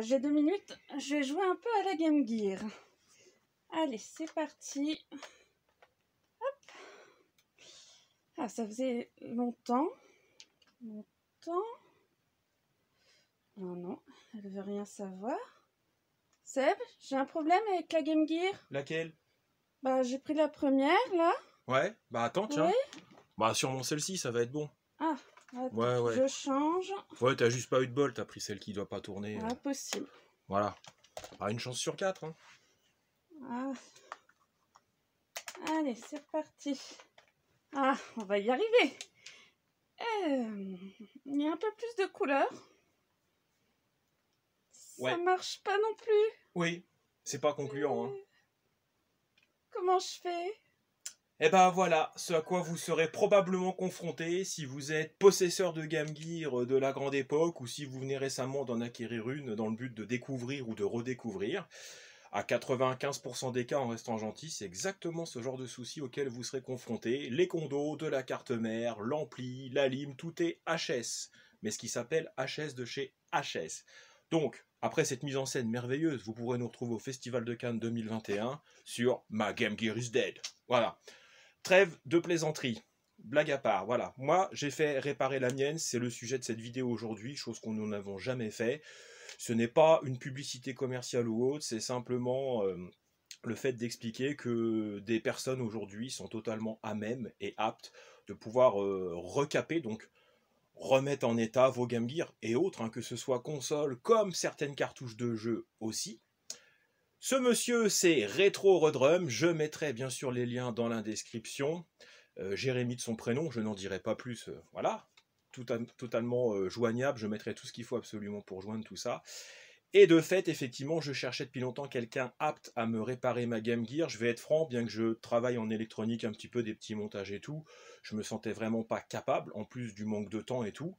j'ai deux minutes. Je vais jouer un peu à la Game Gear. Allez, c'est parti. Hop. Ah, ça faisait longtemps. Longtemps. Non, non, elle veut rien savoir. Seb, j'ai un problème avec la Game Gear. Laquelle Bah, j'ai pris la première, là. Ouais, bah attends, tiens. Oui bah, sûrement celle-ci, ça va être bon. Ah, ouais, Je change. Ouais, t'as juste pas eu de bol, t'as pris celle qui doit pas tourner. Euh. Impossible. Voilà. Pas ah, une chance sur quatre. Hein. Ah. Allez, c'est parti. Ah, on va y arriver. Euh, il y a un peu plus de couleurs. Ça marche pas non plus. Oui, c'est pas concluant. Hein. Euh, comment je fais et eh ben voilà, ce à quoi vous serez probablement confronté si vous êtes possesseur de Game Gear euh, de la grande époque ou si vous venez récemment d'en acquérir une dans le but de découvrir ou de redécouvrir. À 95% des cas, en restant gentil, c'est exactement ce genre de souci auquel vous serez confronté. Les condos, de la carte mère, l'ampli, la lime, tout est HS. Mais ce qui s'appelle HS de chez HS. Donc, après cette mise en scène merveilleuse, vous pourrez nous retrouver au Festival de Cannes 2021 sur Ma Game Gear is Dead. Voilà. Trêve de plaisanterie. Blague à part, voilà. Moi, j'ai fait réparer la mienne, c'est le sujet de cette vidéo aujourd'hui, chose qu'on n'en avons jamais fait. Ce n'est pas une publicité commerciale ou autre, c'est simplement euh, le fait d'expliquer que des personnes aujourd'hui sont totalement à même et aptes de pouvoir euh, recaper, donc remettre en état vos Game Gear et autres, hein, que ce soit console comme certaines cartouches de jeu aussi, ce monsieur, c'est Retro redrum Je mettrai bien sûr les liens dans la description. Euh, Jérémy de son prénom, je n'en dirai pas plus. Euh, voilà, tout totalement euh, joignable. Je mettrai tout ce qu'il faut absolument pour joindre tout ça. Et de fait, effectivement, je cherchais depuis longtemps quelqu'un apte à me réparer ma Game Gear. Je vais être franc, bien que je travaille en électronique un petit peu, des petits montages et tout, je me sentais vraiment pas capable, en plus du manque de temps et tout.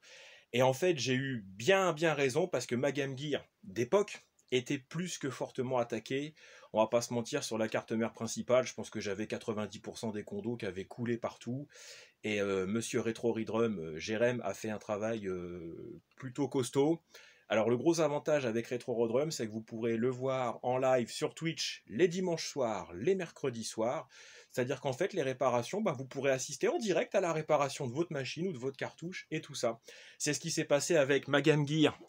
Et en fait, j'ai eu bien, bien raison parce que ma Game Gear d'époque, était plus que fortement attaqué. On va pas se mentir, sur la carte mère principale, je pense que j'avais 90% des condos qui avaient coulé partout. Et euh, Monsieur Retro euh, Jérém, a fait un travail euh, plutôt costaud. Alors le gros avantage avec Retro c'est que vous pourrez le voir en live sur Twitch les dimanches soirs, les mercredis soirs. C'est-à-dire qu'en fait, les réparations, bah, vous pourrez assister en direct à la réparation de votre machine ou de votre cartouche et tout ça. C'est ce qui s'est passé avec Magam Gear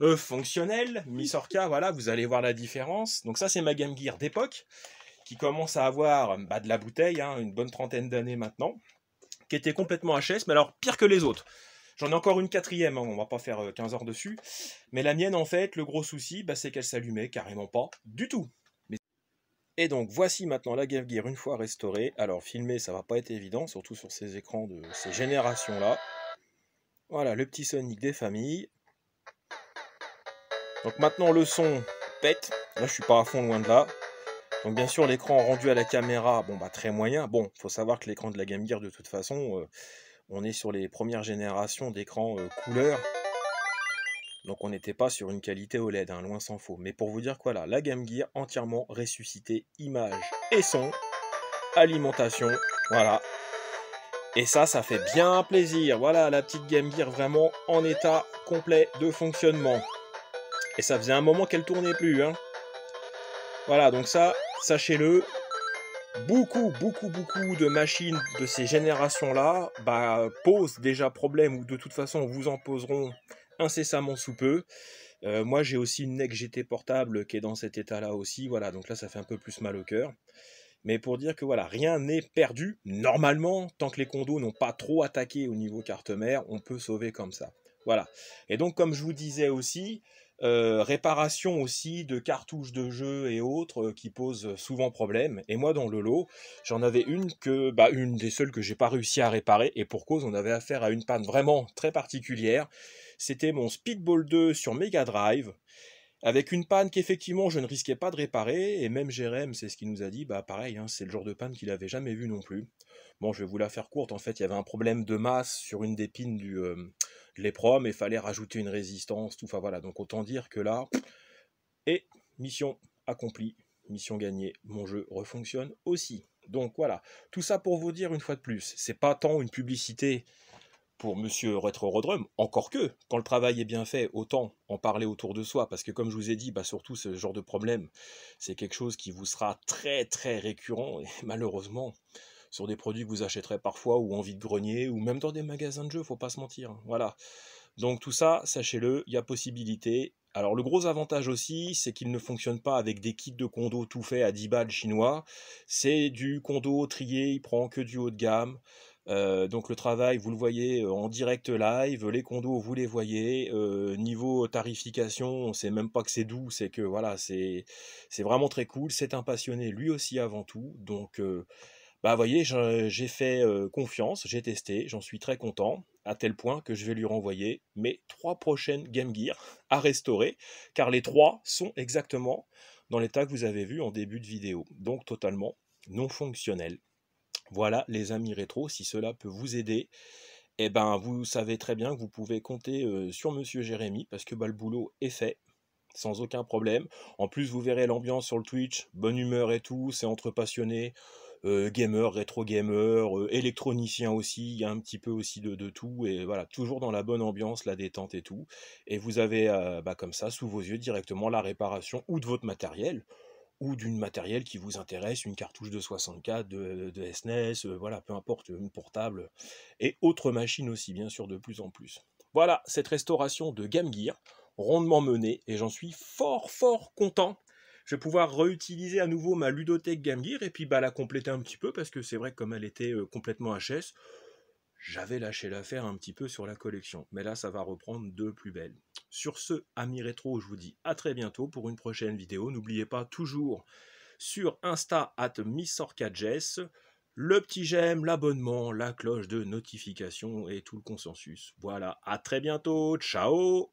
euh, fonctionnel, Misorka, voilà, vous allez voir la différence. Donc ça, c'est ma Game Gear d'époque, qui commence à avoir bah, de la bouteille, hein, une bonne trentaine d'années maintenant, qui était complètement HS, mais alors pire que les autres. J'en ai encore une quatrième, on hein, on va pas faire 15 euh, heures dessus. Mais la mienne, en fait, le gros souci, bah, c'est qu'elle s'allumait carrément pas du tout. Et donc voici maintenant la Game Gear une fois restaurée. Alors filmer ça va pas être évident, surtout sur ces écrans de ces générations là. Voilà le petit Sonic des familles. Donc maintenant le son pète. Là je suis pas à fond loin de là. Donc bien sûr l'écran rendu à la caméra, bon bah très moyen. Bon, faut savoir que l'écran de la Game Gear de toute façon, euh, on est sur les premières générations d'écrans euh, couleur. Donc on n'était pas sur une qualité OLED, hein, loin s'en faut. Mais pour vous dire quoi là, la Game Gear entièrement ressuscitée, image et son, alimentation, voilà. Et ça, ça fait bien plaisir. Voilà la petite Game Gear vraiment en état complet de fonctionnement. Et ça faisait un moment qu'elle tournait plus. Hein. Voilà, donc ça, sachez-le, beaucoup, beaucoup, beaucoup de machines de ces générations-là bah, posent déjà problème, ou de toute façon vous en poseront incessamment sous peu. Euh, moi j'ai aussi une NEC GT portable qui est dans cet état-là aussi, voilà, donc là ça fait un peu plus mal au cœur. Mais pour dire que voilà, rien n'est perdu, normalement, tant que les condos n'ont pas trop attaqué au niveau carte mère, on peut sauver comme ça. Voilà. Et donc comme je vous disais aussi, euh, réparation aussi de cartouches de jeu et autres euh, qui posent euh, souvent problème. Et moi, dans le lot, j'en avais une que, bah, une des seules que j'ai pas réussi à réparer. Et pour cause, on avait affaire à une panne vraiment très particulière. C'était mon Speedball 2 sur Mega Drive avec une panne qu'effectivement je ne risquais pas de réparer, et même Jérém, c'est ce qu'il nous a dit, bah pareil, hein, c'est le genre de panne qu'il n'avait jamais vu non plus. Bon, je vais vous la faire courte, en fait, il y avait un problème de masse sur une des pines du, euh, de l'EPROM, et fallait rajouter une résistance, tout, enfin voilà, donc autant dire que là, et mission accomplie, mission gagnée, mon jeu refonctionne aussi. Donc voilà, tout ça pour vous dire une fois de plus, c'est pas tant une publicité pour Monsieur Retro Rodrum, encore que, quand le travail est bien fait, autant en parler autour de soi, parce que comme je vous ai dit, bah, surtout ce genre de problème, c'est quelque chose qui vous sera très très récurrent, et malheureusement, sur des produits que vous achèterez parfois, ou en de grenier ou même dans des magasins de jeux, faut pas se mentir, hein, voilà. Donc tout ça, sachez-le, il y a possibilité. Alors le gros avantage aussi, c'est qu'il ne fonctionne pas avec des kits de condo tout faits à 10 balles chinois, c'est du condo trié, il prend que du haut de gamme, euh, donc le travail, vous le voyez euh, en direct live, les condos, vous les voyez. Euh, niveau tarification, on sait même pas que c'est doux, c'est que voilà, c'est vraiment très cool. C'est un passionné lui aussi avant tout. Donc bah, vous voyez, j'ai fait confiance, j'ai testé, j'en suis très content, à tel point que je vais lui renvoyer mes trois prochaines Game Gear à restaurer, car les trois sont exactement dans l'état que vous avez vu en début de vidéo, donc totalement non fonctionnel. Voilà les amis rétro, si cela peut vous aider, eh ben, vous savez très bien que vous pouvez compter sur Monsieur Jérémy, parce que bah, le boulot est fait, sans aucun problème. En plus, vous verrez l'ambiance sur le Twitch, bonne humeur et tout, c'est entre passionnés, gamers, rétro gamers, électroniciens aussi, il y a un petit peu aussi de, tout, et voilà, toujours dans la bonne ambiance, la détente et tout. Et vous avez bah, comme ça, sous vos yeux, directement la réparation ou de votre matériel ou d'une matériel qui vous intéresse, une cartouche de 64, de, SNES, e euh, voilà, peu importe, une portable, et autres machines aussi, bien sûr, de plus en plus. Voilà, cette restauration de Game Gear, rondement menée, et j'en suis fort, fort content. Je vais pouvoir réutiliser à nouveau ma ludothèque Game Gear, et puis bah, la compléter un petit peu, parce que c'est vrai que comme elle était euh, complètement HS, j'avais lâché l'affaire un petit peu sur la collection, mais là ça va reprendre de plus belle. Sur ce, amis rétro, je vous dis à très bientôt pour une prochaine vidéo. N'oubliez pas toujours sur Insta at Missorcadges, le petit j'aime, l'abonnement, la cloche de notification et tout le consensus. Voilà, à très bientôt, ciao